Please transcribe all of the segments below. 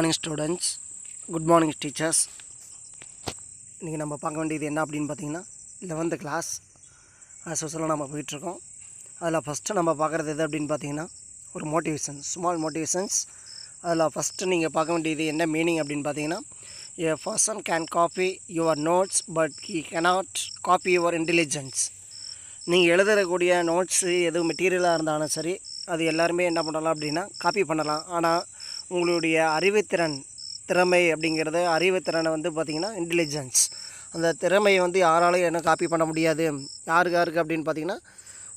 morning students good morning teachers இன்றைக்கி நம்ம பார்க்க வேண்டியது என்ன அப்படின்னு பார்த்தீங்கன்னா லெவன்த் கிளாஸ் சொசலாக நம்ம போயிட்டுருக்கோம் அதில் ஃபஸ்ட்டு நம்ம பார்க்குறது எது அப்படின்னு பார்த்தீங்கன்னா ஒரு மோட்டிவேஷன் ஸ்மால் மோட்டிவேஷன்ஸ் அதில் ஃபஸ்ட்டு நீங்கள் பார்க்க வேண்டியது என்ன மீனிங் அப்படின்னு பார்த்தீங்கன்னா a person can copy your notes but he cannot copy your intelligence நீங்கள் எழுதக்கூடிய நோட்ஸு எதுவும் மெட்டீரியலாக இருந்தாலும் சரி அது எல்லாருமே என்ன பண்ணலாம் அப்படின்னா காப்பி பண்ணலாம் ஆனால் உங்களுடைய அறிவுத்திறன் திறமை அப்படிங்கிறத அறிவுத்திறனை வந்து பார்த்திங்கன்னா இன்டெலிஜென்ஸ் அந்த திறமையை வந்து யாராலையும் என்ன காப்பி பண்ண முடியாது யாருக்கு யாருக்கு அப்படின்னு பார்த்திங்கன்னா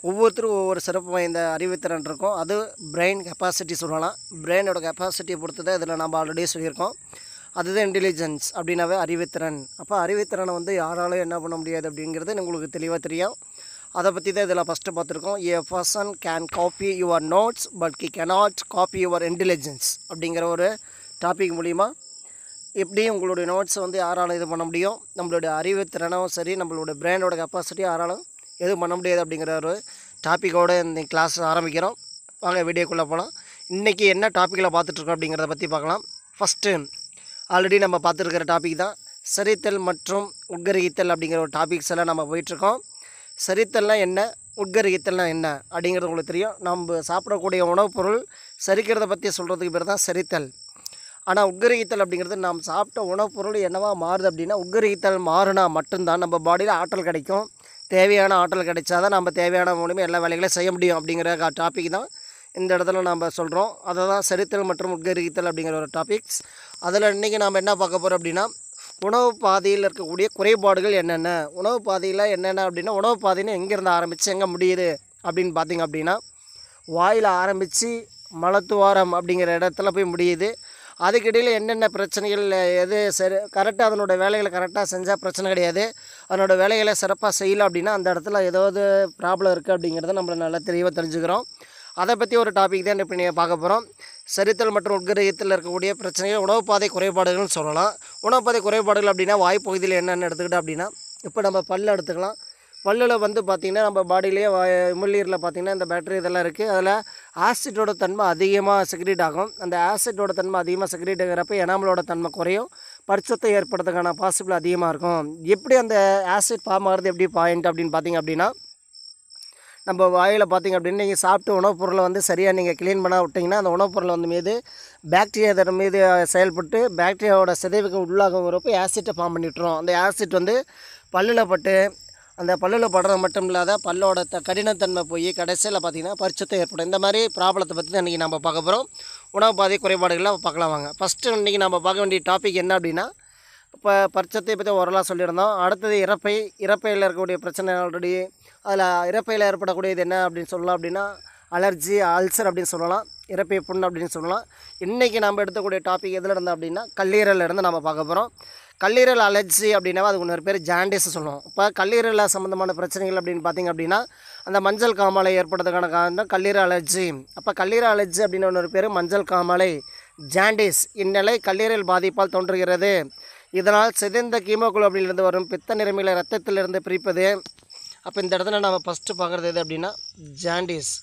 ஒவ்வொருத்தரும் ஒவ்வொரு சிறப்பு வாய்ந்த அறிவுத்திறன் இருக்கும் அது பிரெயின் கெப்பாசிட்டி சொல்லலாம் பிரெயினோட கெப்பாசிட்டியை பொறுத்து தான் இதில் நம்ம ஆல்ரெடி சொல்லியிருக்கோம் அதுதான் இன்டெலிஜென்ஸ் அப்படின்னாவே அறிவுத்திறன் அப்போ அறிவுத்திறனை வந்து யாராலும் என்ன பண்ண முடியாது அப்படிங்கிறது உங்களுக்கு தெளிவாக தெரியும் அதை பற்றி தான் இதில் ஃபஸ்ட்டு பார்த்துருக்கோம் a person can copy your notes but he cannot copy your intelligence அப்படிங்கிற ஒரு டாபிக் மூலிமா எப்படி உங்களுடைய நோட்ஸை வந்து யாராலும் இது பண்ண முடியும் நம்மளுடைய அறிவு திறனும் சரி நம்மளோட பிரெயினோட கெப்பாசிட்டியும் யாராலும் எதுவும் பண்ண முடியாது அப்படிங்கிற ஒரு டாப்பிக்கோடு இந்த கிளாஸ் ஆரம்பிக்கிறோம் வாங்க வீடியோக்குள்ளே போகலாம் இன்றைக்கி என்ன டாப்பிக்கில் பார்த்துட்ருக்கோம் அப்படிங்கிறத பற்றி பார்க்கலாம் ஃபஸ்ட்டு ஆல்ரெடி நம்ம பார்த்துருக்கிற டாபிக் தான் சரித்தல் மற்றும் உட்கரித்தல் அப்படிங்கிற ஒரு டாபிக்ஸ் எல்லாம் நம்ம போயிட்டுருக்கோம் சரித்தல்னா என்ன உட்கரித்தல்னா என்ன அப்படிங்கிறது உங்களுக்கு தெரியும் நம்ம சாப்பிடக்கூடிய உணவுப் பொருள் சரிக்கிறத பற்றி சொல்கிறதுக்கு பேர் தான் சரித்தல் ஆனால் உட்கரித்தல் அப்படிங்கிறது நாம் சாப்பிட்ட உணவுப் பொருள் என்னவாக மாறுது அப்படின்னா உட்கரித்தல் மாறுனா மட்டும்தான் நம்ம பாடியில் ஆற்றல் கிடைக்கும் தேவையான ஆற்றல் கிடைச்சா தான் நம்ம தேவையான மூலியமாக எல்லா வேலைகளையும் செய்ய முடியும் அப்படிங்கிற டாபிக் தான் இந்த இடத்துல நம்ம சொல்கிறோம் அதை தான் சரித்தல் மற்றும் உட்கரித்தல் அப்படிங்கிற ஒரு டாபிக்ஸ் அதில் இன்றைக்கி நாம் என்ன பார்க்க போகிறோம் அப்படின்னா உணவு பாதையில் இருக்கக்கூடிய குறைபாடுகள் என்னென்ன உணவு பாதையில் என்னென்ன அப்படின்னா உணவு பாதையினா எங்கேருந்து ஆரம்பித்து எங்கே முடியுது அப்படின்னு பார்த்திங்க அப்படின்னா வாயில் ஆரம்பித்து மலத்துவாரம் அப்படிங்கிற இடத்துல போய் முடியுது அதுக்கிடையில் என்னென்ன பிரச்சனைகள் எது சரி கரெக்டாக அதனோட வேலைகளை கரெக்டாக செஞ்சால் பிரச்சனை கிடையாது அதனோட வேலைகளை சிறப்பாக செய்யலை அப்படின்னா அந்த இடத்துல ஏதாவது ப்ராப்ளம் இருக்குது அப்படிங்கிறத நம்மளை நல்லா தெளிவாக தெரிஞ்சுக்கிறோம் அதை பற்றி ஒரு டாபிக் தான் இப்போ நீங்கள் பார்க்க போகிறோம் சரித்தல் மற்றும் உட்கிரகத்தில் இருக்கக்கூடிய பிரச்சனைகள் உணவு பாதை குறைபாடுகள்னு சொல்லலாம் உணவுப்பதை குறைபாடுகள் அப்படின்னா வாய்ப்பகுதியில் என்னென்னு எடுத்துக்கிட்டோம் அப்படின்னா இப்போ நம்ம பல் எடுத்துக்கலாம் பல்லில் வந்து பார்த்திங்கன்னா நம்ம பாடியிலேயே முள்ளீரில் பார்த்திங்கன்னா இந்த பேட்டரி இதெல்லாம் இருக்குது அதில் ஆசிட்டோட தன்மை அதிகமாக செக்ரீட் ஆகும் அந்த ஆசிட்டோட தன்மை அதிகமாக செக்ரேட் ஆகிறப்ப எனாமலோட தன்மை குறையும் பரிசத்தை ஏற்படுறதுக்கான பாசிபிள் அதிகமாக இருக்கும் எப்படி அந்த ஆசிட் ஃபார்ம் ஆகிறது எப்படி பாயிண்ட் அப்படின்னு பார்த்திங்க அப்படின்னா நம்ம வாயில் பார்த்திங்க அப்படின்னு நீங்கள் சாப்பிட்டு உணவுப் பொருளை வந்து சரியாக நீங்கள் க்ளீன் பண்ண விட்டிங்கன்னா அந்த உணவுப் பொருளை வந்து மீது பாக்டீரியா தர மீது செயல்பட்டு பாக்டீரியாவோட சிதைவுக்கு உள்ளாகுங்கிறப்ப ஆசிட்டை ஃபார்ம் பண்ணிட்டுரும் அந்த ஆசிட் வந்து பல்லில் பட்டு அந்த பல்லில் படுறது மட்டும் இல்லாத பல்லோட த கடினத்தன்மை போய் கடைசியில் பார்த்திங்கன்னா பரிச்சத்தை ஏற்படும் இந்த மாதிரி ப்ராப்ளத்தை பற்றி தான் இன்றைக்கி நம்ம பார்க்க போகிறோம் உணவு பாதை குறைபாடுகளை பார்க்கலாம் வாங்க ஃபஸ்ட்டு இன்றைக்கி நம்ம பார்க்க வேண்டிய டாபிக் என்ன அப்படின்னா இப்போ பரிச்சத்தை பற்றி ஓரளவு சொல்லியிருந்தோம் அடுத்தது இறப்பை இறப்பையில் இருக்கக்கூடிய பிரச்சனை ஆல்ரெடி அதில் இறப்பையில் ஏற்படக்கூடியது என்ன அப்படின்னு சொல்லலாம் அப்படின்னா அலர்ஜி அல்சர் அப்படின்னு சொல்லலாம் இறப்பை புண் அப்படின்னு சொல்லலாம் இன்றைக்கி நம்ம எடுத்தக்கூடிய டாபிக் எதில் இருந்தால் அப்படின்னா கல்லீரலில் இருந்து நம்ம பார்க்க போகிறோம் கல்லீரல் அலர்ஜி அப்படின்னா அது இன்னொரு பேர் ஜாண்டிஸ் சொல்லுவோம் இப்போ கல்லீரல் சம்மந்தமான பிரச்சனைகள் அப்படின்னு பார்த்திங்க அப்படின்னா அந்த மஞ்சள் காமாலை ஏற்படுறதுக்கான காரணம் கல்லீர அலர்ஜி அப்போ கல்லீர அலர்ஜி அப்படின்னு இன்னொரு பேர் மஞ்சள் காமாலை ஜாண்டிஸ் இந்நிலை கல்லீரல் பாதிப்பால் தோன்றுகிறது இதனால் சிதைந்த கீமோகுளோபினிலிருந்து வரும் பித்த நிறமையில் ரத்தத்திலிருந்து பிரிப்பது அப்போ இந்த இடத்துல நம்ம ஃபஸ்ட்டு பார்க்குறது எது அப்படின்னா ஜாண்டிஸ்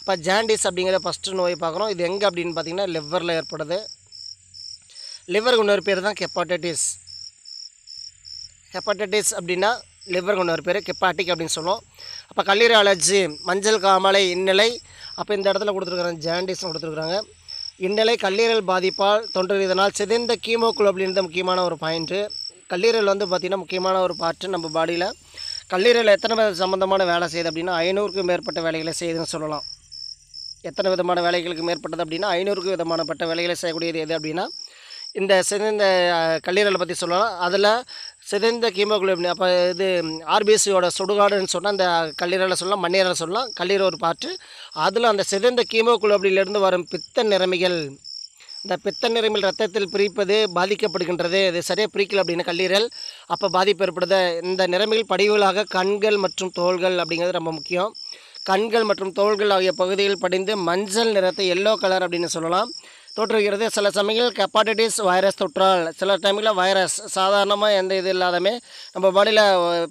இப்போ ஜாண்டிஸ் அப்படிங்கிற ஃபஸ்ட்டு நோய் பார்க்குறோம் இது எங்கே அப்படின்னு பார்த்திங்கன்னா லிவரில் ஏற்படுது லிவருக்கு இன்னொரு பேர் தான் ஹெப்பாட்டைட்டிஸ் ஹெப்பாட்டைட்டிஸ் அப்படின்னா லிவருக்கு இன்னொரு பேர் கெப்பாட்டிக் அப்படின்னு சொல்லுவோம் அப்போ கல்லீரல் அலர்ஜி மஞ்சள் காமலை இந்நிலை அப்போ இந்த இடத்துல கொடுத்துருக்குறாங்க ஜாண்டிஸ்னு கொடுத்துருக்குறாங்க இன்னலை கல்லீரல் பாதிப்பால் தொன்று இதனால் சிதைந்த கீமோகுளோபின் தான் முக்கியமான ஒரு பாயிண்ட்டு கல்லீரல் வந்து பார்த்திங்கன்னா முக்கியமான ஒரு பார்ட்டு நம்ம பாடியில் கல்லீரல் எத்தனை வித சம்மந்தமான வேலை செய்யுது அப்படின்னா ஐநூறுக்கும் மேற்பட்ட வேலைகளை செய்யுதுன்னு சொல்லலாம் எத்தனை விதமான வேலைகளுக்கு மேற்பட்டது அப்படின்னா ஐநூறுக்கும் விதமான பட்ட வேலைகளை செய்யக்கூடியது எது அப்படின்னா இந்த சிதைந்த கல்லீரலை பற்றி சொல்லலாம் அதில் சிதைந்த ஹீமோகுளோபின் அப்போ இது ஆர்பிசியோட சுடுகாடுன்னு சொன்னால் அந்த கல்லீரலை சொல்லலாம் மண்ணீரலை சொல்லலாம் கல்லீர ஒரு பாட்டு அதில் அந்த சிதைந்த ஹீமோகுளோபிலிருந்து வரும் பித்த நிறமிகள் இந்த பித்த நிறமிகள் ரத்தத்தில் பிரிப்பது பாதிக்கப்படுகின்றது இது சரியாக பிரிக்கல அப்படின்னு கல்லீரல் அப்போ பாதிப்பு ஏற்படுது இந்த நிறமிகள் படிவுகளாக கண்கள் மற்றும் தோள்கள் அப்படிங்கிறது ரொம்ப முக்கியம் கண்கள் மற்றும் தோள்கள் ஆகிய பகுதியில் படிந்து மஞ்சள் நிறத்தை எல்லோ கலர் அப்படின்னு சொல்லலாம் தொற்றுகிறது சில சமயங்கள் ஹெப்பாட்டிட்டிஸ் வைரஸ் தொற்றால் சில டைமில் வைரஸ் சாதாரணமாக எந்த இது இல்லாதமே நம்ம பாடியில்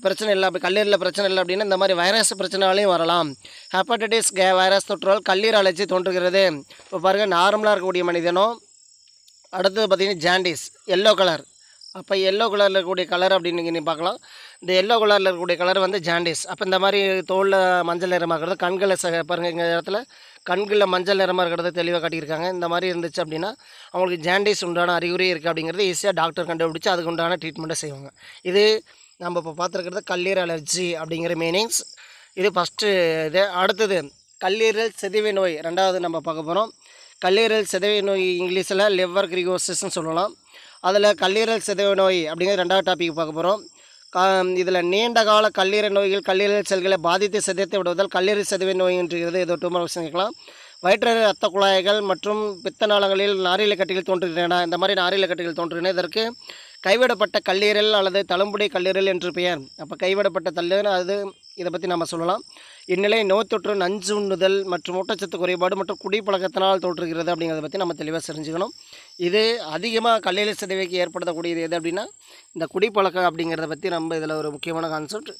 பிரச்சனை இல்லை அப்படி கல்லீரில் பிரச்சனை இல்லை அப்படின்னா இந்த மாதிரி வைரஸ் பிரச்சனைகளையும் வரலாம் கே வைரஸ் தொற்றால் கல்லீர் அழைச்சி தோன்றுகிறது இப்போ பாருங்கள் நார்மலாக இருக்கக்கூடிய மனிதனும் அடுத்தது பார்த்திங்கன்னா ஜாண்டிஸ் எல்லோ கலர் அப்போ எல்லோ கலரில் இருக்கக்கூடிய கலர் அப்படின்னு நீங்கள் பார்க்கலாம் இந்த எல்லோ கலரில் இருக்கக்கூடிய கலர் வந்து ஜாண்டிஸ் அப்போ இந்த மாதிரி தோலில் மஞ்சள் நிறமாக்கிறது கண்களை ச பாருங்கள் இந்த இடத்துல கண்களில் மஞ்சள் நிறமாக இருக்கிறத தெளிவாக காட்டியிருக்காங்க இந்த மாதிரி இருந்துச்சு அப்படின்னா அவங்களுக்கு ஜாண்டிஸ் உண்டான அறிகுறி இருக்குது அப்படிங்கிறது ஈஸியாக டாக்டர் கண்டுபிடிச்சி அதுக்கு உண்டான ட்ரீட்மெண்ட்டை செய்வாங்க இது நம்ம இப்போ பார்த்துருக்கிறது கல்லீர் அலர்ஜி அப்படிங்கிற மீனிங்ஸ் இது ஃபஸ்ட்டு இது அடுத்தது கல்லீரல் செதிவை நோய் ரெண்டாவது நம்ம பார்க்க போகிறோம் கல்லீரல் செதவி நோய் இங்கிலீஷில் லிவர் கிரிகோசிஸ்ன்னு சொல்லலாம் அதில் கல்லீரல் செதவி நோய் அப்படிங்கிற ரெண்டாவது டாபிக் பார்க்க போகிறோம் இதில் நீண்ட கால கல்லீரல் நோய்கள் கல்லீரல் செல்களை பாதித்து சிதைத்து விடுவதால் கல்லீரல் சிதைவு நோய் என்கிறது இது டூமர் கேட்கலாம் வயிற்று ரத்த குழாய்கள் மற்றும் பித்த நாளங்களில் நாரியலை கட்டிகள் தோன்றுகின்றன இந்த மாதிரி நாரியலை கட்டிகள் தோன்றுகின்றன இதற்கு கைவிடப்பட்ட கல்லீரல் அல்லது தழும்புடை கல்லீரல் என்று பெயர் அப்போ கைவிடப்பட்ட தல்லீரல் அது இதை பற்றி நம்ம சொல்லலாம் இந்நிலை நோய் தொற்று நஞ்சு உண்ணுதல் மற்றும் ஊட்டச்சத்து குறைபாடு மற்றும் குடிப்பழக்கத்தினால் தோற்றுகிறது அப்படிங்கிறத பற்றி நம்ம தெளிவாக செஞ்சுக்கணும் இது அதிகமாக கல்லீரல் சிதைவைக்கு ஏற்படுத்தக்கூடியது எது அப்படின்னா இந்த குடிப்பழக்கம் அப்படிங்கிறத பற்றி நம்ம இதில் ஒரு முக்கியமான கான்செப்ட்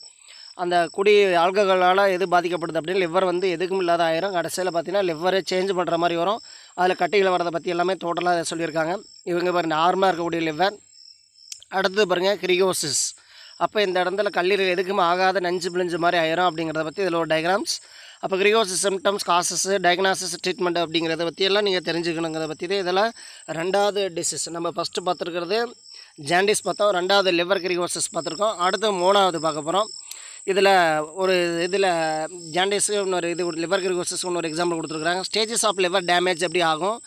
அந்த குடி ஆல்கஹாலால் எது பாதிக்கப்படுது அப்படின்னு லிவர் வந்து எதுக்கும் இல்லாத ஆயிரம் கடைசியில் பார்த்தீங்கன்னா லிவரே சேஞ்ச் பண்ணுற மாதிரி வரும் அதில் கட்டிகள் வரதை பற்றி எல்லாமே டோட்டலாக சொல்லியிருக்காங்க இவங்க பாருங்கள் நார்மலாக இருக்கக்கூடிய லிவர் அடுத்தது பாருங்கள் கிரிகோசிஸ் அப்போ இந்த இடத்துல கல்லீரல் எதுக்குமே ஆகாத நஞ்சு பிழிஞ்சு மாதிரி ஆயிரும் அப்படிங்கிறத பற்றி இதில் ஒரு டயக்ராம்ஸ் அப்போ cirrhosis symptoms causes diagnosis treatment அப்படிங்கிறத பற்றியெல்லாம் நீங்கள் தெரிஞ்சுக்கணுங்கிறத பற்றி தான் இதெல்லாம் ரெண்டாவது டிசீஸ் நம்ம ஃபஸ்ட்டு பார்த்துருக்கிறது ஜாண்டிஸ் பார்த்தோம் ரெண்டாவது லிவர் கிரியோசிஸ் பார்த்துருக்கோம் அடுத்து மூணாவது பார்க்க போகிறோம் இதில் ஒரு இதில் ஜாண்டிஸ்க்கு இன்னொரு இது லிவர் கிரிகோசஸ்க்கு ஒன்று ஒரு எக்ஸாம்பிள் கொடுத்துருக்குறாங்க ஸ்டேஜஸ் ஆஃப் லிவர் டேமேஜ் எப்படி ஆகும்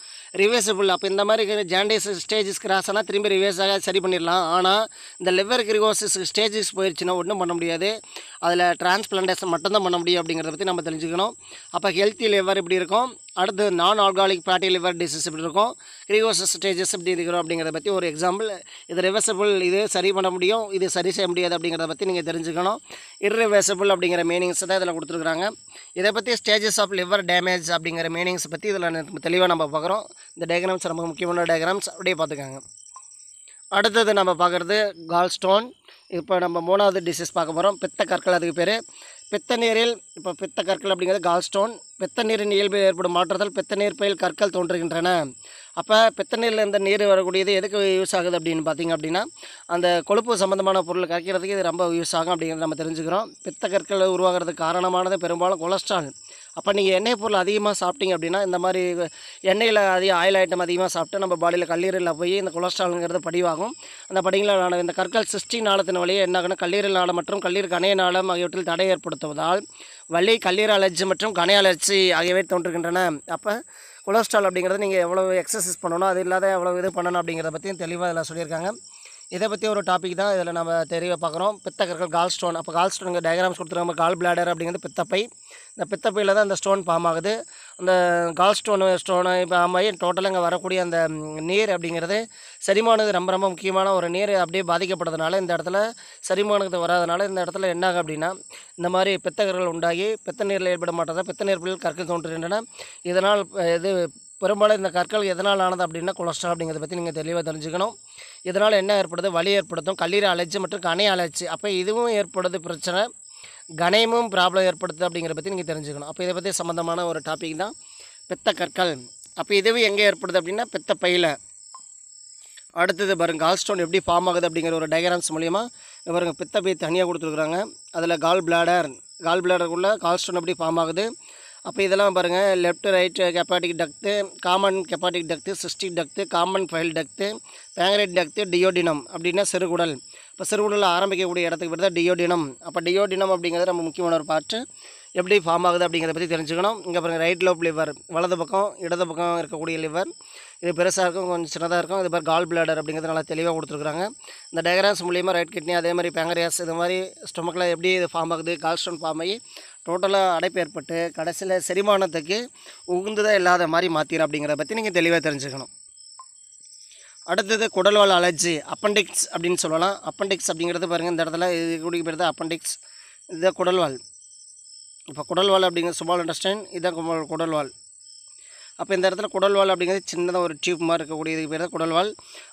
ரிவர்சபிள் அப்போ இந்த மாதிரி ஜாண்டிஸ் ஸ்டேஜஸ் கிராஸ் ஆனால் திரும்பி ரிவர்ஸ் ஆக சரி பண்ணிடலாம் ஆனால் இந்த லிவர் கிரிகோசிஸ் ஸ்டேஜஸ் போயிடுச்சுன்னா ஒன்றும் பண்ண முடியாது அதில் டிரான்ஸ்பிளான்டேஷன் மட்டும்தான் பண்ண முடியும் அப்படிங்கிறத பற்றி நம்ம தெரிஞ்சுக்கணும் அப்போ ஹெல்த்தி லிவர் இப்படி இருக்கும் அடுத்து நான் ஆல்காலிக் பேட்டி லிவர் டிசீஸ் இப்படி இருக்கும் கிரிகோசிஸ் ஸ்டேஜஸ் இப்படி இருக்கிறோம் அப்படிங்கிறத பற்றி ஒரு எக்ஸாம்பிள் இது ரிவர்சபிள் இது சரி பண்ண முடியும் இது சரி செய்ய முடியாது அப்படிங்கிறத பற்றி நீங்கள் தெரிஞ்சுக்கணும் இர்ரிவர்சபிள் அப்படிங்கிற மீனிங்ஸ் தான் இதில் கொடுத்துருக்குறாங்க இதை பற்றி ஸ்டேஜஸ் ஆஃப் லிவர் டேமேஜ் அப்படிங்கிற மீனிங்ஸ் பற்றி இதில் தெளிவாக நம்ம பார்க்குறோம் இந்த டயக்ராம்ஸ் ரொம்ப முக்கியமான டயக்ராம்ஸ் அப்படியே பார்த்துக்காங்க அடுத்தது நம்ம பார்க்குறது கால்ஸ்டோன் இப்போ நம்ம மூணாவது டிசீஸ் பார்க்க போகிறோம் பித்த கற்கள் அதுக்கு பேர் பித்த நீரில் இப்போ பித்த கற்கள் அப்படிங்கிறது கால்ஸ்டோன் பித்த நீரின் இயல்பு ஏற்படும் மாற்றத்தால் பித்த நீர் பயில் கற்கள் தோன்றுகின்றன அப்போ பித்த நீரில் இருந்த நீர் வரக்கூடியது எதுக்கு யூஸ் ஆகுது அப்படின்னு பார்த்திங்க அப்படின்னா அந்த கொழுப்பு சம்மந்தமான பொருள் கரைக்கிறதுக்கு இது ரொம்ப யூஸ் ஆகும் அப்படிங்கிறத நம்ம தெரிஞ்சுக்கிறோம் பித்த கற்கள் உருவாகிறதுக்கு காரணமானது பெரும்பாலும் கொலஸ்ட்ரால் அப்போ நீங்கள் எண்ணெய் பொருள் அதிகமாக சாப்பிட்டீங்க அப்படின்னா இந்த மாதிரி எண்ணெயில் அதிக ஆயில் ஐட்டம் அதிகமாக சாப்பிட்டு நம்ம பாடியில் கல்லீரலில் போய் இந்த கொலஸ்ட்ரால்ங்கிறது படிவாகும் அந்த நான் இந்த கற்கள் சிஸ்டின் நாளத்தின் வழியே என்னாகணும் கல்லீரல் நாளம் மற்றும் கல்லீர் கணைய நாளம் ஆகியவற்றில் தடை ஏற்படுத்துவதால் வழி கல்லீரல் அலர்ஜி மற்றும் கணை அலர்ஜி ஆகியவை தோன்றுகின்றன அப்போ கொலஸ்ட்ரால் அப்படிங்கிறது நீங்கள் எவ்வளோ எக்ஸசைஸ் பண்ணணும் அது இல்லாத எவ்வளோ இது பண்ணணும் அப்படிங்கிறத பற்றியும் தெளிவாக இதில் சொல்லியிருக்காங்க இதை பற்றி ஒரு டாபிக் தான் இதில் நம்ம தெரிய பார்க்குறோம் பித்தக்கற்கள் கால் ஸ்டோன் அப்போ கால் ஸ்டோனுங்க டயக்ராம்ஸ் கொடுத்துருக்காங்க கால் பிளாடர் அப்படிங்கிறது பித்தப்பை இந்த பித்தப்பையில் தான் அந்த ஸ்டோன் ஃபார்ம் ஆகுது அந்த கால் ஸ்டோனு ஸ்டோனு இப்போ ஆமாயி டோட்டலாக இங்கே வரக்கூடிய அந்த நீர் அப்படிங்கிறது செரிமானது ரொம்ப ரொம்ப முக்கியமான ஒரு நீர் அப்படியே பாதிக்கப்படுறதுனால இந்த இடத்துல செரிமானது வராதனால இந்த இடத்துல என்னாகும் அப்படின்னா இந்த மாதிரி பித்தகர்கள் உண்டாகி பித்த நீரில் ஏற்பட மாட்டேதான் பித்த நீர் பிள்ளைகள் கற்க தோன்றுகின்றன இதனால் இது பெரும்பாலும் இந்த கற்கள் எதனால் ஆனது அப்படின்னா கொலஸ்ட்ரால் அப்படிங்கிறத பற்றி நீங்கள் தெளிவாக தெரிஞ்சுக்கணும் இதனால் என்ன ஏற்படுது வலி ஏற்படுத்தும் கல்லீரல் அலைச்சி மற்றும் கனை அலைச்சி அப்போ இதுவும் ஏற்படுது பிரச்சனை கணையமும் ப்ராப்ளம் ஏற்படுத்துது அப்படிங்கிற பற்றி நீங்கள் தெரிஞ்சுக்கணும் அப்போ இதை பற்றி சம்மந்தமான ஒரு டாபிக் தான் பெத்த கற்கள் அப்போ இதுவே எங்கே ஏற்படுது அப்படின்னா பெத்த பையில் அடுத்தது பாருங்க ஸ்டோன் எப்படி ஃபார்ம் ஆகுது அப்படிங்கிற ஒரு டயக்ராம்ஸ் மூலிமா இவருங்க பித்த பை தனியாக கொடுத்துருக்குறாங்க அதில் கால் பிளாடர் கால் பிளாடருக்குள்ளே கால்ஸ்டோன் எப்படி ஃபார்ம் ஆகுது அப்போ இதெல்லாம் பாருங்கள் left right hepatic duct common hepatic duct cystic duct common bile duct pancreatic duct duodenum அப்படின்னா சிறுகுடல் இப்போ சிறுகுடலில் ஆரம்பிக்கக்கூடிய இடத்துக்கு பேர் தான் டியோடினம் அப்போ டியோடினம் அப்படிங்கிறது நம்ம முக்கியமான ஒரு பாட்டு எப்படி ஃபார்ம் ஆகுது அப்படிங்கிறத பற்றி தெரிஞ்சுக்கணும் இங்கே பாருங்கள் ரைட் லோப் லிவர் வலது பக்கம் இடது பக்கம் இருக்கக்கூடிய லிவர் இது பெருசாக இருக்கும் கொஞ்சம் சின்னதாக இருக்கும் இது மாதிரி கால் பிளாடர் அப்படிங்கிறது நல்லா தெளிவாக கொடுத்துருக்குறாங்க இந்த டயக்ராம்ஸ் மூலியமாக ரைட் கிட்னி அதே மாதிரி பேங்கரியாஸ் இது மாதிரி ஸ்டொமக்கில் எப்படி இது ஃபார்ம் ஆகுது கால்ஸ்டோன் ஃபார்ம் ஆகி டோட்டலாக அடைப்பு ஏற்பட்டு கடைசியில் செரிமானத்துக்கு உகுந்ததாக இல்லாத மாதிரி மாற்றிடும் அப்படிங்கிறத பற்றி நீங்கள் தெளிவாக தெரிஞ்சுக்கணும் அடுத்தது குடல்வால் அலர்ஜி அப்பண்டிக்ஸ் அப்படின்னு சொல்லலாம் அப்பண்டிக்ஸ் அப்படிங்கிறது பாருங்கள் இந்த இடத்துல இது கூடிய பேர் தான் அப்பண்டிக்ஸ் இதுதான் குடல்வால் இப்போ குடல்வால் அப்படிங்கிற சுபால் அண்டர்ஸ்டாண்ட் இதுதான் குடல்வால் அப்போ இந்த இடத்துல குடல்வால் அப்படிங்கிறது சின்னதாக ஒரு டியூப் மாதிரி இருக்கக்கூடிய இதுக்கு பேர் தான் குடல்வால்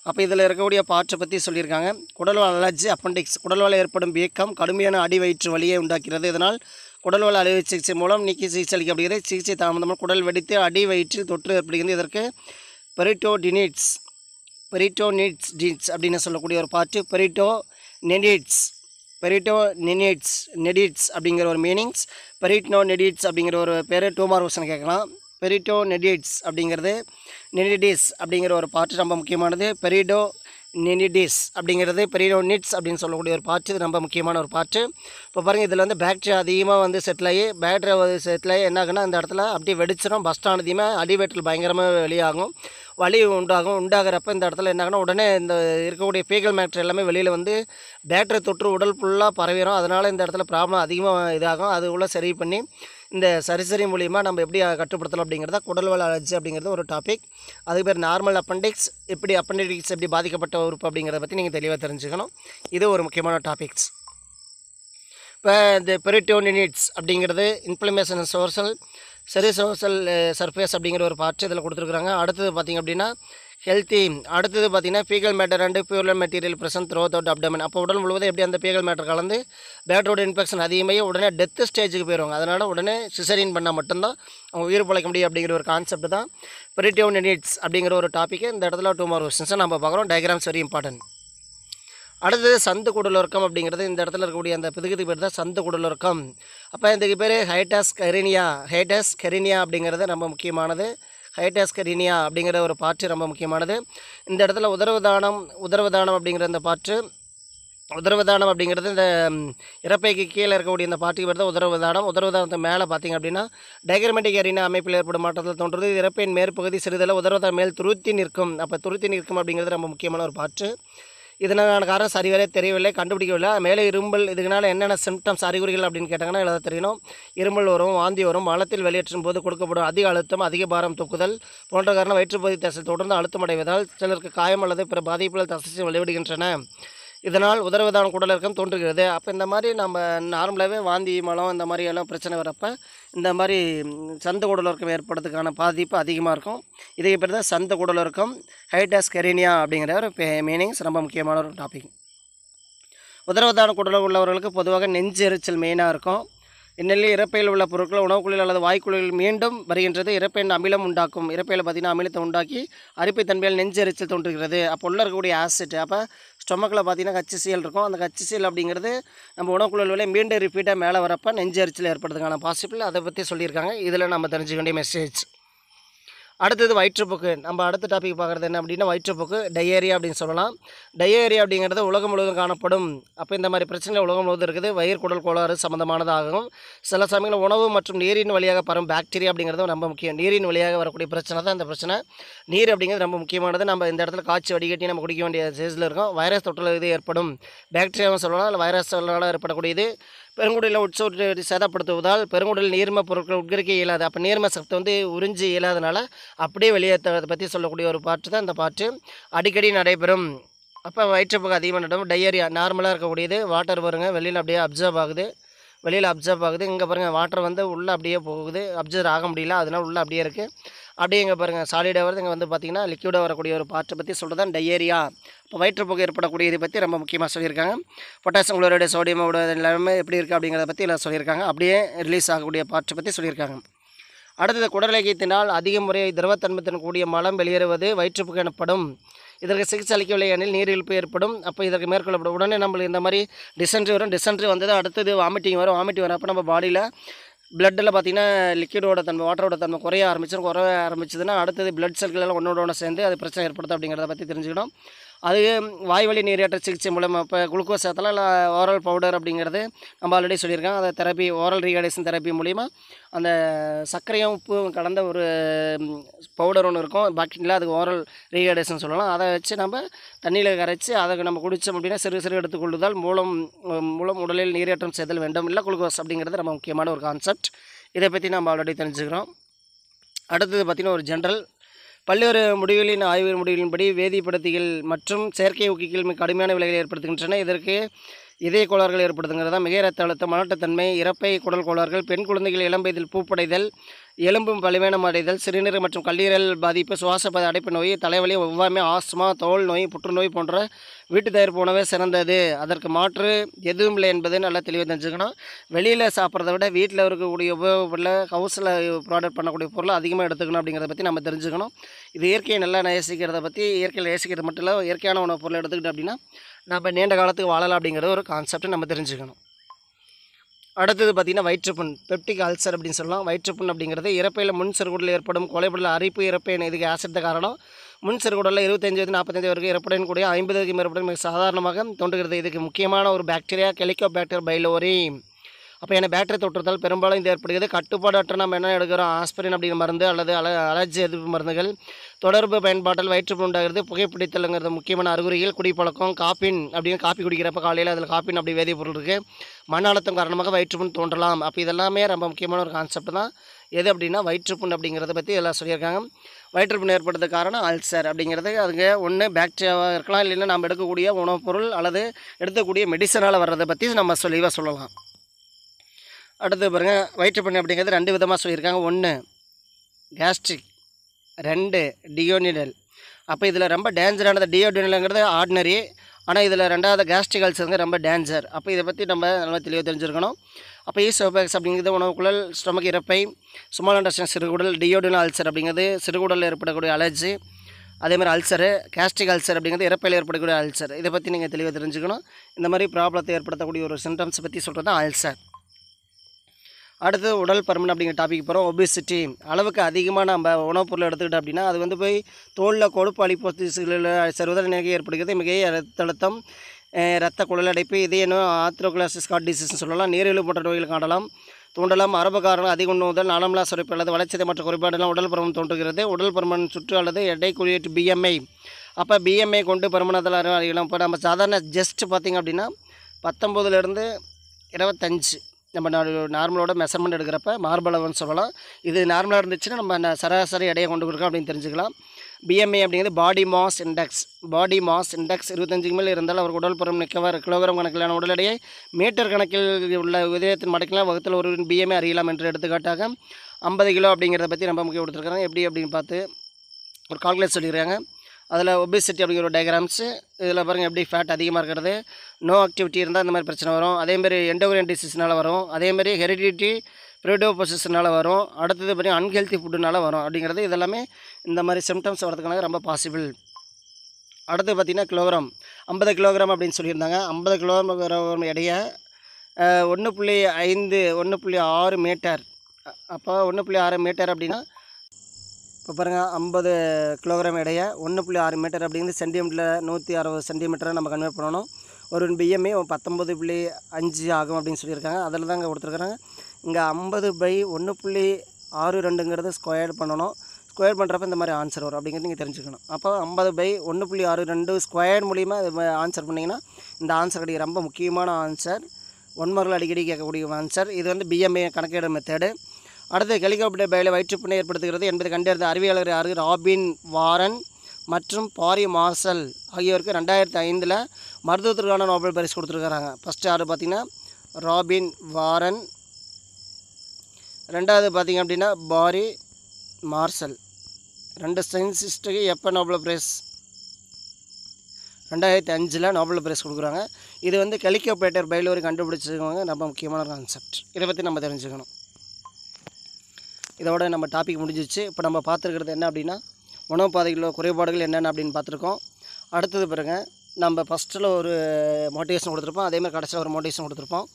அப்போ இதில் இருக்கக்கூடிய பாற்றை பற்றி சொல்லியிருக்காங்க குடல்வால் அலர்ஜி அப்பண்டிக்ஸ் குடல்வால் ஏற்படும் வியக்கம் கடுமையான அடி வயிற்று வழியை உண்டாக்கிறது இதனால் குடல்வால் அறுவை சிகிச்சை மூலம் நீக்கி சிகிச்சை அளிக்கப்படுகிறது சிகிச்சை தாமதமாக குடல் வெடித்து அடி வயிற்றில் தொற்று ஏற்படுகிறது இதற்கு பெரிட்டோடினிட்ஸ் பெரிட்டோ நீட்ஸ் டீட்ஸ் அப்படின்னு சொல்லக்கூடிய ஒரு பாட்டு பெரிட்டோ நெடிட்ஸ் பெரிட்டோ நெனிட்ஸ் நெடிட்ஸ் அப்படிங்கிற ஒரு மீனிங்ஸ் பெரிட்னோ நெடிட்ஸ் அப்படிங்கிற ஒரு பேர் டூ மார்க்ஸ்னு கேட்கலாம் பெரிட்டோ நெடிட்ஸ் அப்படிங்கிறது நெனிடிஸ் அப்படிங்கிற ஒரு பாட்டு ரொம்ப முக்கியமானது பெரிடோ நெனிடிஸ் அப்படிங்கிறது பெரிடோ நிட்ஸ் அப்படின்னு சொல்லக்கூடிய ஒரு பாட்டு இது ரொம்ப முக்கியமான ஒரு பாட்டு இப்போ பாருங்கள் இதில் வந்து பேக்டரி அதிகமாக வந்து செட்டில் ஆகி வந்து செட்டில் ஆகி என்ன ஆகுனா இந்த இடத்துல அப்படியே வெடிச்சிடும் பஸ் ஸ்டாண்ட் அதிகமாக அடிவேட்டில் பயங்கரமாக வெளியாகும் வலி உண்டாகும் உண்டாகிறப்ப இந்த இடத்துல என்னாகனா உடனே இந்த இருக்கக்கூடிய ஃபீகல் மேட்ரு எல்லாமே வெளியில் வந்து பேட்டரி தொற்று உடல் ஃபுல்லாக பரவிடும் அதனால் இந்த இடத்துல ப்ராப்ளம் அதிகமாக இதாகும் அது உள்ள சரி பண்ணி இந்த சரிசரி மூலியமாக நம்ம எப்படி கட்டுப்படுத்தலாம் அப்படிங்கிறத வள அலர்ஜி அப்படிங்கிறது ஒரு டாபிக் அதுக்கு பேர் நார்மல் அப்பண்டிக்ஸ் எப்படி அப்பண்டிக்ஸ் எப்படி பாதிக்கப்பட்ட உறுப்பு அப்படிங்கிறத பற்றி நீங்கள் தெளிவாக தெரிஞ்சுக்கணும் இது ஒரு முக்கியமான டாபிக்ஸ் இப்போ இந்த பெரிட்டோனினிட்ஸ் அப்படிங்கிறது இன்ஃப்ளமேஷன் சோர்சல் சரி ரோசல் சர்ஃபேஸ் அப்படிங்கிற ஒரு பார்ட்ஸ் இதில் கொடுத்துருக்குறாங்க அடுத்தது பார்த்திங்க அப்படின்னா ஹெல்த்தி அடுத்தது பார்த்திங்கன்னா faecal matter and pure material present throughout abdomen அப்போ உடல் முழுவதும் எப்படி அந்த பீகல் மேட்டர் கலந்து பேட்டரோட இன்ஃபெக்ஷன் அதிகமாக உடனே டெத்து ஸ்டேஜுக்கு போயிடுவாங்க அதனால் உடனே சிசரின் பண்ணால் மட்டும்தான் அவங்க உயிர் பழைக்க முடியும் அப்படிங்கிற ஒரு கான்செப்ட் தான் பிரிட்டிவ் நீட்ஸ் அப்படிங்கிற ஒரு டாப்பிக்கு இந்த இடத்துல டூ மார் கொஸ்டின்ஸை நம்ம பார்க்குறோம் டயக்ராம்ஸ் வெரி இம்பார்ட்டன்ட் அடுத்தது சந்து குடலுறக்கம் அப்படிங்கிறது இந்த இடத்துல இருக்கக்கூடிய அந்த பிதுகுதி பேர் தான் சந்து குடலுறக்கம் அப்போ இதுக்கு பேர் ஹைடாஸ் கரினியா ஹைடாஸ் கரினியா அப்படிங்கிறது ரொம்ப முக்கியமானது கரீனியா அப்படிங்கிற ஒரு பாட்டு ரொம்ப முக்கியமானது இந்த இடத்துல உதரவு தானம் உதரவு தானம் அப்படிங்கிற இந்த பாட்டு உதரவு தானம் அப்படிங்கிறது இந்த இறப்பைக்கு கீழே இருக்கக்கூடிய இந்த பாட்டுக்கு பேர் தான் உதரவு தானம் உதரவு தானத்தை மேலே பார்த்தீங்க அப்படின்னா டைகர்மெட்டிக் அரினா அமைப்பில் ஏற்படும் மாற்றத்தில் தோன்றது இறப்பையின் மேற்பகுதி சிறிதளவு உதரவு மேல் துருத்தி நிற்கும் அப்போ துருத்தி நிற்கும் அப்படிங்கிறது ரொம்ப முக்கியமான ஒரு பாட்டு இதனால் காரணம் சரிவரே தெரியவில்லை கண்டுபிடிக்கவில்லை மேலே இரும்பல் இதுக்குனால என்னென்ன சிம்டம்ஸ் அறிகுறிகள் அப்படின்னு கேட்டாங்கன்னா எழுத தெரியணும் இரும்பல் வரும் வாந்தி வரும் மலத்தில் வெளியேற்றும் போது கொடுக்கப்படும் அதிக அழுத்தம் அதிக பாரம் தூக்குதல் போன்ற காரணம் வயிற்றுப்பகுதி தசை தொடர்ந்து அழுத்தம் அடைவதால் சிலருக்கு காயம் அல்லது பிற பாதிப்புகள் தசை வழிவிடுகின்றன இதனால் உதரவிதான குடலிறக்கம் தோன்றுகிறது அப்போ இந்த மாதிரி நம்ம நார்மலாகவே வாந்தி மலம் இந்த மாதிரி எல்லாம் பிரச்சனை வரப்போ இந்த மாதிரி சந்த குடலுறக்கம் ஏற்படுறதுக்கான பாதிப்பு அதிகமாக இருக்கும் இதுக்கு பேர் தான் சந்த குடலுறக்கம் ஹைட்டாஸ் கரீனியா அப்படிங்கிற ஒரு மீனிங்ஸ் ரொம்ப முக்கியமான ஒரு டாபிக் உதரவதான குடல் உள்ளவர்களுக்கு பொதுவாக நெஞ்சு எரிச்சல் மெயினாக இருக்கும் இந்நிலையில் இறப்பையில் உள்ள பொருட்கள் உணவுக்குழில் அல்லது வாய்க்குள்ளில் மீண்டும் வருகின்றது இறப்பையின் அமிலம் உண்டாக்கும் இறப்பையில் பார்த்திங்கன்னா அமிலத்தை உண்டாக்கி அரிப்பை தன்மையால் நெஞ்சரிச்சல் தோன்றுகிறது அப்போ உள்ள இருக்கக்கூடிய ஆசிட் அப்போ ஸ்டொமக்கில் பார்த்திங்கன்னா சீல் இருக்கும் அந்த சீல் அப்படிங்கிறது நம்ம உணவுக்குள்ளில் மீண்டும் ரிப்பீட்டாக மேலே வரப்போ நெஞ்சரிச்சல் ஏற்படுறதுக்கான பாசிபிள் அதை பற்றி சொல்லியிருக்காங்க இதில் நம்ம தெரிஞ்சுக்க வேண்டிய மெசேஜ் அடுத்தது வயிற்றுப்போக்கு நம்ம அடுத்த டாபிக் பார்க்குறது என்ன அப்படின்னா வயிற்றுப்போக்கு டையேரியா அப்படின்னு சொல்லலாம் டையேரியா அப்படிங்கிறது உலகம் முழுவதும் காணப்படும் அப்போ இந்த மாதிரி பிரச்சனைகள் உலகம் முழுவதும் இருக்குது வயிறு குடல் கோளாறு சம்மந்தமானதாகும் சில சமயங்கள் உணவு மற்றும் நீரின் வழியாக பரவும் பாக்டீரியா அப்படிங்கிறது ரொம்ப முக்கியம் நீரின் வழியாக வரக்கூடிய பிரச்சனை தான் இந்த பிரச்சனை நீர் அப்படிங்கிறது ரொம்ப முக்கியமானது நம்ம இந்த இடத்துல காய்ச்சி வடிகட்டி நம்ம குடிக்க வேண்டிய சேஸில் இருக்கும் வைரஸ் தொற்றுல இது ஏற்படும் பாக்டீரியாவும் சொல்லலாம் இல்லை வைரஸ்களால் ஏற்படக்கூடியது பெருங்குடலில் உட்சோட்டு சேதப்படுத்துவதால் பெருங்குடல் நீர்ம பொருட்கள் உட்கரிக்க இயலாது அப்போ நீர்ம சத்தை வந்து உறிஞ்சி இயலாதனால அப்படியே வெளியேற்றதை பற்றி சொல்லக்கூடிய ஒரு பாட்டு தான் இந்த பாட்டு அடிக்கடி நடைபெறும் அப்போ வயிற்றுப்போக்கு அதிகமாக நடக்கும் டையரியா நார்மலாக இருக்கக்கூடியது வாட்டர் வருங்க வெளியில் அப்படியே அப்சர்வ் ஆகுது வெளியில் அப்சர்வ் ஆகுது இங்கே பாருங்கள் வாட்டர் வந்து உள்ளே அப்படியே போகுது அப்சர்வ் ஆக முடியல அதனால் உள்ளே அப்படியே இருக்குது அப்படியே இங்கே பாருங்கள் சாலிடாக வருது இங்கே வந்து பார்த்திங்கன்னா லிக்யூடாக வரக்கூடிய ஒரு பாட்டை பற்றி சொல்கிறது தான் டையேரியா இப்போ வயிற்றுப்போக்கு ஏற்படக்கூடிய இதை பற்றி ரொம்ப முக்கியமாக சொல்லியிருக்காங்க பொட்டாசியம் குளோரைடு சோடியமோட எல்லாமே எப்படி இருக்குது அப்படிங்கிறத பற்றி எல்லாம் சொல்லியிருக்காங்க அப்படியே ரிலீஸ் ஆகக்கூடிய பாட்டை பற்றி சொல்லியிருக்காங்க அடுத்தது குடலகீத்தினால் அதிக முறை திரவத்தன்மத்தின் கூடிய மலம் வெளியேறுவது வயிற்றுப்புக்கு எனப்படும் இதற்கு சிகிச்சை அளிக்கவில்லை எனில் நீரிழப்பு ஏற்படும் அப்போ இதற்கு மேற்கொள்ளப்படும் உடனே நம்மளுக்கு இந்த மாதிரி டிசென்ட்ரி வரும் டிசென்ட்ரி வந்தது அடுத்தது வாமிட்டிங் வரும் வாமிட்டிங் வரப்போ நம்ம பாடியில் பிளட்டில் பார்த்திங்கன்னா லிக்யூடோட தன்மை வாட்டரோட தன்மை குறைய ஆரம்பிச்சிடும் குறைய ஆரம்பிச்சதுன்னா அடுத்தது பிளட் செல்கள் எல்லாம் ஒன்றோட ஒன்று சேர்ந்து அது பிரச்சனை ஏற்படுத்தும் அப்படிங்கிறத பற்றி தெரிஞ்சுக்கணும் அது வாய்வழி நீரேற்ற சிகிச்சை மூலம் இப்போ குளுக்கோஸ் ஏற்றலாம் இல்லை ஓரல் பவுடர் அப்படிங்கிறது நம்ம ஆல்ரெடி சொல்லியிருக்கோம் அதை தெரப்பி ஓரல் ரீஹைட்ரேஷன் தெரப்பி மூலிமா அந்த சர்க்கரையும் உப்பும் கலந்த ஒரு பவுடர் ஒன்று இருக்கும் பாக்கிங்களா அதுக்கு ஓரல் ரீஹைட்ரேஷன் சொல்லலாம் அதை வச்சு நம்ம தண்ணியில் கரைச்சி அதை நம்ம குடித்தோம் அப்படின்னா சிறு சிறு எடுத்துக்கொள்ளுதால் மூலம் மூலம் உடலில் நீரேற்றம் செய்தல் வேண்டும் இல்லை குளுக்கோஸ் அப்படிங்கிறது நம்ம முக்கியமான ஒரு கான்செப்ட் இதை பற்றி நம்ம ஆல்ரெடி தெரிஞ்சுக்கிறோம் அடுத்தது பார்த்திங்கன்னா ஒரு ஜென்ரல் பல்வேறு முடிவுகளின் ஆய்வு முடிவுகளின்படி வேதிப்படுத்திகள் மற்றும் செயற்கை ஊக்கிகள் மிக கடுமையான விலைகளை ஏற்படுத்துகின்றன இதற்கு இதய கோளாறுகள் ஏற்படுத்துங்கிறது தான் மிக இரத்த அழுத்தம் மலட்டத்தன்மை இறப்பை குடல் கோளாறுகள் பெண் குழந்தைகள் இளம் வயதில் பூப்படைதல் எலும்பும் பலவீனம் அடைதல் சிறுநீர் மற்றும் கல்லீரல் பாதிப்பு சுவாசப்பத அடைப்பு நோய் தலைவலி ஒவ்வாமை ஆஸ்மா தோல் நோய் புற்றுநோய் போன்ற வீட்டு தயாரிப்பு உணவே சிறந்தது அதற்கு மாற்று எதுவும் இல்லை என்பது நல்லா தெளிவாக தெரிஞ்சுக்கணும் வெளியில் சாப்பிட்றத விட வீட்டில் இருக்கக்கூடிய உபயோகப்படல ஹவுஸில் ப்ராடக்ட் பண்ணக்கூடிய பொருளை அதிகமாக எடுத்துக்கணும் அப்படிங்கிறத பற்றி நம்ம தெரிஞ்சுக்கணும் இது இயற்கையை நல்லா நேசிக்கிறத பற்றி இயற்கையில் நேசிக்கிறது மட்டும் இல்லை இயற்கையான உணவு பொருளை எடுத்துக்கிட்டு அப்படின்னா நம்ம நீண்ட காலத்துக்கு வாழலாம் அப்படிங்கிற ஒரு கான்செப்டை நம்ம தெரிஞ்சுக்கணும் அடுத்தது பார்த்திங்கன்னா வயிற்றுப்புண் பெப்டிக் அல்சர் அப்படின்னு சொல்லலாம் வயிற்றுப்புண் அப்படிங்கிறது இறப்பையில் முன் ஏற்படும் கொலைப்படல அரிப்பு இறப்பை இதுக்கு ஆசிரத்த காரணம் முன்சிறுகுடலில் சிறுகுடலில் இருபத்தஞ்சு வந்து நாற்பத்தஞ்சு வரைக்கும் இறப்புடன் கூடிய ஐம்பதுக்கு மேற்படும் சாதாரணமாக தோன்றுகிறது இதுக்கு முக்கியமான ஒரு பாக்டீரியா கெலிக்கோ பாக்டீரியா பைலோரி அப்போ ஏன்னா பேட்டரி தொற்றுதல் பெரும்பாலும் இது ஏற்படுகிறது கட்டுப்பாடற்ற நம்ம என்ன எடுக்கிறோம் ஆஸ்பிரின் அப்படிங்கிற மருந்து அல்லது அல அலர்ஜி எதிர்ப்பு மருந்துகள் தொடர்பு பயன்பாட்டில் வயிற்றுப்பு உண்டாகிறது புகைப்பிடித்தலுங்கிறது முக்கியமான அறிகுறிகள் குடிப்பழக்கம் காப்பின் அப்படின்னு காப்பி குடிக்கிறப்ப காலையில் அதில் காப்பின் அப்படி வேதிப்பொருள் இருக்குது மன அழுத்தம் காரணமாக வயிற்றுப்புண் தோன்றலாம் அப்போ இதெல்லாமே ரொம்ப முக்கியமான ஒரு கான்செப்ட் தான் எது அப்படின்னா வயிற்றுப்புண் அப்படிங்கிறத பற்றி எல்லாம் சொல்லியிருக்காங்க வயிற்றுப்புண் ஏற்படுறது காரணம் அல்சர் அப்படிங்கிறது அதுங்க ஒன்று பேக்டீரியாவாக இருக்கலாம் இல்லைன்னா நம்ம எடுக்கக்கூடிய உணவுப் பொருள் அல்லது எடுக்கக்கூடிய மெடிசனால் வர்றதை பற்றி நம்ம சொல்லிவாக சொல்லலாம் அடுத்து பாருங்கள் வயிற்றுப்பண்ணி அப்படிங்கிறது ரெண்டு விதமாக சொல்லியிருக்காங்க ஒன்று கேஸ்ட்ரிக் ரெண்டு டியோனிடல் அப்போ இதில் ரொம்ப டேஞ்சரானது டியோடினலுங்கிறது ஆர்டினரி ஆனால் இதில் ரெண்டாவது கேஸ்ட்ரிக் அல்சருங்க ரொம்ப டேஞ்சர் அப்போ இதை பற்றி நம்ம நல்லா தெளிவாக தெரிஞ்சுருக்கணும் அப்போ ஈஸ்டோபேக்ஸ் அப்படிங்கிறது உணவுக்குழல் ஸ்டொமக் இறப்பை சுமால் அண்டர்ஸ்டன் சிறுகுடல் டியோடினல் அல்சர் அப்படிங்கிறது சிறுகுடலில் ஏற்படக்கூடிய அலர்ஜி அதேமாதிரி அல்சரு கேஸ்ட்ரிக் அல்சர் அப்படிங்கிறது இறப்பையில் ஏற்படக்கூடிய அல்சர் இதை பற்றி நீங்கள் தெளிவாக தெரிஞ்சுக்கணும் இந்த மாதிரி ப்ராப்ளத்தை ஏற்படுத்தக்கூடிய ஒரு சிம்டம்ஸ் பற்றி சொல்கிறது தான் அல்சர் அடுத்து உடல் பருமன் அப்படிங்கிற டாபிக் போகிறோம் ஒபிசிட்டி அளவுக்கு அதிகமாக நம்ம உணவுப் பொருளை எடுத்துக்கிட்டோம் அப்படின்னா அது வந்து போய் தோலில் கொழுப்பு அழிப்போசி சருவதல் நிலைக்கு ஏற்படுகிறது மிகை ரத்த அழுத்தம் ரத்த குழல் அடைப்பு இதே என்ன ஆத்ரோகுளாசிஸ் கார்ட் டிசீஸ்னு சொல்லலாம் நீரிழிவு போன்ற நோய்கள் காணலாம் தூண்டலாம் மரபு காரணம் அதிக உண்ணுதல் நாளம்லா சுரப்பு அல்லது வளர்ச்சிதை மற்ற குறைபாடுலாம் உடல் பருமன் தோன்றுகிறது உடல் பருமன் சுற்று அல்லது எடை குறியீட்டு பிஎம்ஐ அப்போ பிஎம்ஐ கொண்டு பருமனத்தில் அறியலாம் இப்போ நம்ம சாதாரண ஜஸ்ட் பார்த்திங்க அப்படின்னா பத்தொம்போதுலேருந்து இருபத்தஞ்சு நம்ம நார்மலோட மெஷர்மெண்ட் எடுக்கிறப்ப மார்பல் அளவுன்னு சொல்லலாம் இது நார்மலாக இருந்துச்சுன்னா நம்ம சராசரி எடையை கொண்டு கொடுக்கலாம் அப்படின்னு தெரிஞ்சுக்கலாம் பிஎம்ஏ அப்படிங்கிறது body mass index body mass index இருபத்தஞ்சுக்கு மேல் இருந்தால் அவருக்கு உடல் புறம் நிற்கவர் கிலோகிராம் கணக்கிலான உடல் எடையை மீட்டர் கணக்கில் உள்ள உதயத்தின் மடக்கலாம் வகுத்தில் ஒரு பிஎம்ஏ அறியலாம் என்று எடுத்துக்காட்டாக ஐம்பது கிலோ அப்படிங்கிறத பற்றி நம்ம முக்கியம் கொடுத்துருக்குறாங்க எப்படி அப்படின்னு பார்த்து ஒரு கால்குலேட் சொல்லிடுறாங்க அதில் ஒபிசிட்டி அப்படிங்கிற ஒரு டயக்ராம்ஸு இதில் பாருங்கள் எப்படி ஃபேட் அதிகமாக இருக்கிறது நோ ஆக்டிவிட்டி இருந்தால் இந்த மாதிரி பிரச்சனை வரும் அதேமாரி எண்டோகிரியன் டிசீஸ்னால வரும் அதேமாரி ஹெரிடிட்டி ப்ரோடோபோசிஸ்னால வரும் அடுத்தது பார்த்தீங்கன்னா அன்ஹெல்த்தி ஃபுட்டுனால வரும் அப்படிங்கிறது இதெல்லாமே இந்த மாதிரி சிம்டம்ஸ் வரதுக்கான ரொம்ப பாசிபிள் அடுத்து பார்த்திங்கன்னா கிலோகிராம் ஐம்பது கிலோகிராம் அப்படின்னு சொல்லியிருந்தாங்க ஐம்பது கிலோகிராம் இடைய ஒன்று புள்ளி ஐந்து ஒன்று புள்ளி ஆறு மீட்டர் அப்போ ஒன்று புள்ளி ஆறு மீட்டர் அப்படின்னா இப்போ பாருங்கள் ஐம்பது கிலோகிராம் இடையே ஒன்று புள்ளி ஆறு மீட்டர் அப்படிங்கிறது சென்டிமீட்டரில் நூற்றி அறுபது சென்டிமீட்டரை நம்ம கன்வெர்ட் பண்ணணும் ஒரு பிஎம்ஏ பத்தொம்பது புள்ளி அஞ்சு ஆகும் அப்படின்னு சொல்லியிருக்காங்க அதில் தான் இங்கே கொடுத்துருக்குறாங்க இங்கே ஐம்பது பை ஒன்று புள்ளி ஆறு ரெண்டுங்கிறது ஸ்கொயர் பண்ணணும் ஸ்கொயர் பண்ணுறப்ப இந்த மாதிரி ஆன்சர் வரும் அப்படிங்கிறது நீங்கள் தெரிஞ்சுக்கணும் அப்போ ஐம்பது பை ஒன்று புள்ளி ஆறு ரெண்டு ஸ்கொயர் மூலிமா ஆன்சர் பண்ணிங்கன்னா இந்த ஆன்சர் கிடைக்கும் ரொம்ப முக்கியமான ஆன்சர் ஒன் அடிக்கடி கேட்கக்கூடிய ஆன்சர் இது வந்து பிஎம்ஏ கணக்கீடு மெத்தேடு அடுத்து ஹெலிகாப்டர் பயில வயிற்றுப்பினை ஏற்படுத்துகிறது என்பதை கண்டறிந்த அறிவியலாளர் யார் ராபின் வாரன் மற்றும் பாரி மார்சல் ஆகியோருக்கு ரெண்டாயிரத்தி ஐந்தில் மருத்துவத்திற்கான நோபல் பரிசு கொடுத்துருக்குறாங்க ஃபஸ்ட்டு யார் பார்த்திங்கன்னா ராபின் வாரன் ரெண்டாவது பார்த்திங்க அப்படின்னா பாரி மார்சல் ரெண்டு சயின்சிஸ்ட்டுக்கு எப்போ நோபல் பிரைஸ் ரெண்டாயிரத்தி அஞ்சில் நோபல் பிரைஸ் கொடுக்குறாங்க இது வந்து பேட்டர் பயிலோரி கண்டுபிடிச்சிருக்கவங்க ரொம்ப முக்கியமான கான்செப்ட் இதை பற்றி நம்ம தெரிஞ்சுக்கணும் இதோட நம்ம டாபிக் முடிஞ்சிச்சு இப்போ நம்ம பார்த்துருக்கிறது என்ன அப்படின்னா உணவு பாதைகளில் குறைபாடுகள் என்னென்ன அப்படின்னு பார்த்துருக்கோம் அடுத்தது பிறகு நம்ம ஃபஸ்ட்டில் ஒரு மோட்டிவேஷன் கொடுத்துருப்போம் அதேமாதிரி கடைசியில் ஒரு மோட்டிவேஷன் கொடுத்துருப்போம்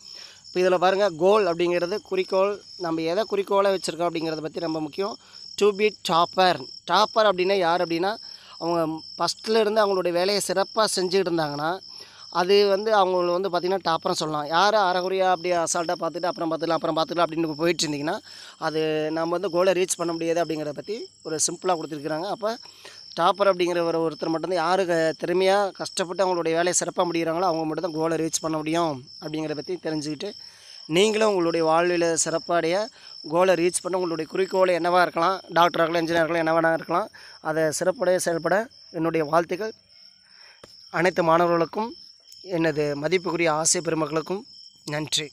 இப்போ இதில் பாருங்கள் கோல் அப்படிங்கிறது குறிக்கோள் நம்ம எதை குறிக்கோளாக வச்சுருக்கோம் அப்படிங்கிறத பற்றி ரொம்ப முக்கியம் டு பி டாப்பர் டாப்பர் அப்படின்னா யார் அப்படின்னா அவங்க ஃபஸ்ட்டில் இருந்து அவங்களுடைய வேலையை சிறப்பாக செஞ்சுக்கிட்டு இருந்தாங்கன்னா அது வந்து அவங்கள வந்து பார்த்திங்கன்னா டாப்பரம் சொல்லலாம் யார் அறகுறையாக அப்படியே அசால்ட்டாக பார்த்துட்டு அப்புறம் பார்த்துக்கலாம் அப்புறம் பார்த்துக்கலாம் அப்படின்னு போயிட்டு இருந்திங்கன்னா அது நம்ம வந்து கோலை ரீச் பண்ண முடியாது அப்படிங்கிறத பற்றி ஒரு சிம்பிளாக கொடுத்துருக்குறாங்க அப்போ டாப்பர் அப்படிங்கிற ஒரு ஒருத்தர் மட்டும்தான் யார் திறமையாக கஷ்டப்பட்டு அவங்களுடைய வேலையை சிறப்பாக முடிகிறாங்களோ அவங்க மட்டும் தான் கோலை ரீச் பண்ண முடியும் அப்படிங்கிறத பற்றி தெரிஞ்சுக்கிட்டு நீங்களும் உங்களுடைய வாழ்வில் சிறப்பாடைய கோலை ரீச் பண்ண உங்களுடைய குறிக்கோளை என்னவாக இருக்கலாம் டாக்டராக இருக்கலாம் இன்ஜினியர் இருக்கலாம் இருக்கலாம் அதை சிறப்புடைய செயல்பட என்னுடைய வாழ்த்துக்கள் அனைத்து மாணவர்களுக்கும் எனது மதிப்புக்குரிய ஆசை பெருமக்களுக்கும் நன்றி